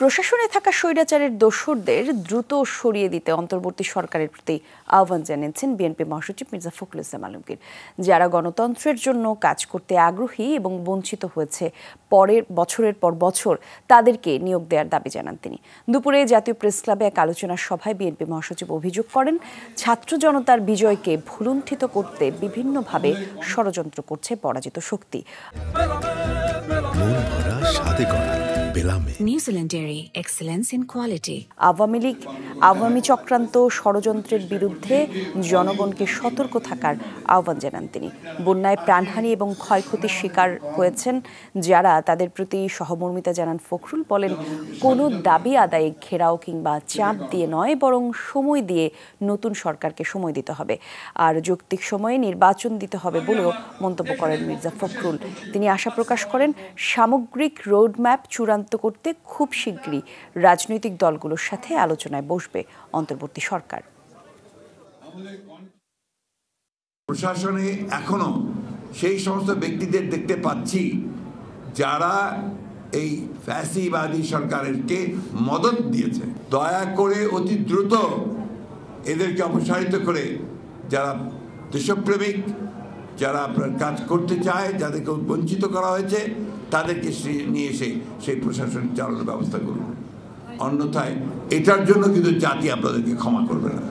প্রশাসনে থাকা স্বৈরাচারের দোসরদের দ্রুত সরিয়ে দিতে অন্তর্বর্তী সরকারের প্রতি আহ্বান জানিয়েছেন বিএনপি মহাসচিব মির্জা ফখরুল ইসলাম আলমগীর যারা গণতন্ত্রের জন্য কাজ করতে আগ্রহী এবং বঞ্চিত হয়েছে পরের বছরের পর বছর তাদেরকে নিয়োগ দেওয়ার দাবি জানান তিনি দুপুরে জাতীয় প্রেস ক্লাবে এক আলোচনার সভায় বিএনপি মহাসচিব অভিযোগ করেন ছাত্র জনতার বিজয়কে ভুলুণ্ঠিত করতে বিভিন্নভাবে ষড়যন্ত্র করছে পরাজিত শক্তি সাথে করা বেলামে নিউজিল্যান্ডেরই excellence in quality Awami League Awami চক্রান্ত ষড়যন্ত্রের বিরুদ্ধে জনগণকে সতর্ক থাকার আহ্বান জানান তিনি বন্যায় প্রাণহানি এবং ক্ষয়ক্ষতির শিকার হয়েছেন যারা তাদের প্রতি সহমর্মিতা জানান ফখরুল বলেন কোনো দাবি আদায়ে ঘেরাও কিংবা চাপ দিয়ে নয় বরং সময় দিয়ে নতুন সরকারকে সময় দিতে হবে আর যৌক্তিক সময়ে নির্বাচন দিতে হবে বলেও মন্তব্য করেন মির্জা ফখরুল তিনি আশা প্রকাশ করেন সামগ্রিক রোডম্যাপ চূড়ান্ত চূড়ান্ত করতে খুব শীঘ্রই রাজনৈতিক দলগুলোর সাথে আলোচনায় বসবে অন্তর্বর্তী সরকার প্রশাসনে এখনো সেই সমস্ত ব্যক্তিদের দেখতে পাচ্ছি যারা এই ফ্যাসিবাদী সরকারেরকে মদত দিয়েছে দয়া করে অতি দ্রুত এদেরকে অপসারিত করে যারা দেশপ্রেমিক যারা আপনার কাজ করতে চায় যাদেরকে বঞ্চিত করা হয়েছে তাদেরকে নিয়ে এসে সেই প্রশাসন চালানোর ব্যবস্থা করুন অন্যথায় এটার জন্য কিন্তু জাতি আপনাদেরকে ক্ষমা করবে না